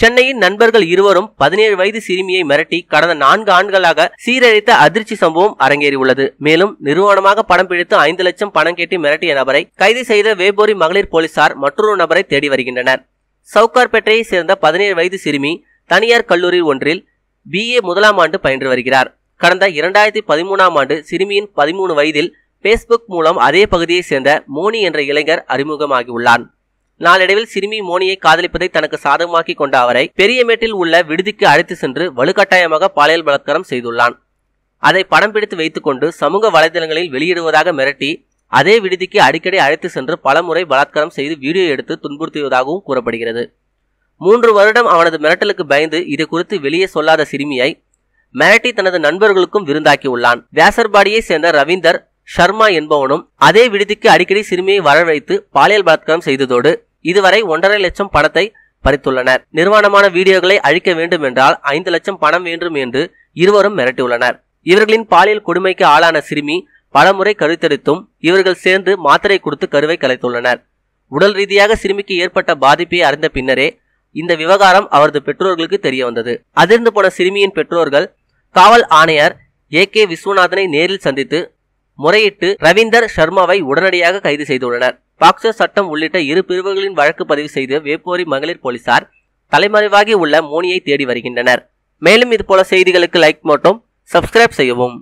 சென்னையின் நண்பர்கள் இருவரும் பதினேழு வயது சிறுமியை மிரட்டி கடந்த நான்கு ஆண்டுகளாக சீரழித்த அதிர்ச்சி சம்பவம் அரங்கேறியுள்ளது மேலும் நிர்வாணமாக படம் பிடித்து ஐந்து லட்சம் பணம் கேட்டு மிரட்டிய நபரை கைது செய்த வேபோரி மகளிர் போலீசார் மற்றொரு நபரை தேடி வருகின்றனர் சவுகார்பேட்டையை சேர்ந்த பதினேழு வயது சிறுமி தனியார் கல்லூரி ஒன்றில் பி ஏ முதலாம் ஆண்டு பயின்று வருகிறார் கடந்த இரண்டாயிரத்தி பதிமூணாம் ஆண்டு சிறுமியின் பதிமூணு வயதில் பேஸ்புக் மூலம் அதே பகுதியைச் சேர்ந்த மோனி என்ற இளைஞர் அறிமுகமாகியுள்ளான் நாளடைவில் சிறுமி மோனியை காதலிப்பதை தனக்கு சாதகமாக்கி கொண்ட அவரை பெரியமேட்டில் உள்ள விடுதிக்கு அழைத்து சென்று வலுக்கட்டாயமாக பாலியல் பலாத்காரம் செய்துள்ளான் அதை படம் பிடித்து வைத்துக்கொண்டு சமூக வலைதளங்களில் வெளியிடுவதாக மிரட்டி அதே விடுதிக்கு அடிக்கடி அழைத்து சென்று பலமுறை பலாத்காரம் செய்து வீடியோ எடுத்து துன்புறுத்தியதாகவும் கூறப்படுகிறது மூன்று வருடம் அவனது மிரட்டலுக்கு பயந்து இது குறித்து வெளியே சொல்லாத சிறுமியை மிரட்டி தனது நண்பர்களுக்கும் விருந்தாக்கியுள்ளான் வியாசர்பாடியை சேர்ந்த ரவீந்தர் ஷர்மா என்பவனும் அதே விடுதிக்கு அடிக்கடி சிறுமியை வரவழைத்து பாலியல் பலாத்காரம் செய்ததோடு இதுவரை ஒன்றரை லட்சம் பணத்தை பறித்துள்ளனர் நிர்வாணமான வீடியோக்களை அழிக்க வேண்டும் என்றால் ஐந்து லட்சம் பணம் வேண்டும் என்று இருவரும் மிரட்டியுள்ளனர் இவர்களின் பாலியல் கொடுமைக்கு ஆளான சிறுமி பலமுறை கருத்தெடுத்தும் இவர்கள் சேர்ந்து மாத்திரை கொடுத்து கருவை கலைத்துள்ளனர் உடல் ரீதியாக சிறுமிக்கு ஏற்பட்ட பாதிப்பை அறிந்த பின்னரே இந்த விவகாரம் அவரது பெற்றோர்களுக்கு தெரிய வந்தது அதிர்ந்து போன சிறுமியின் பெற்றோர்கள் காவல் ஆணையர் ஏ கே விஸ்வநாதனை நேரில் சந்தித்து முறையிட்டு ரவீந்தர் சர்மாவை உடனடியாக கைது செய்துள்ளனர் பாக்சோ சட்டம் உள்ளிட்ட இரு பிரிவுகளின் வழக்கு பதிவு செய்து வேப்போரி மகளிர் போலீசார் தலைமறைவாகி உள்ள மோனியை தேடி வருகின்றனர் மேலும் இதுபோல செய்திகளுக்கு லைக் மட்டும் சப்ஸ்கிரைப் செய்யவும்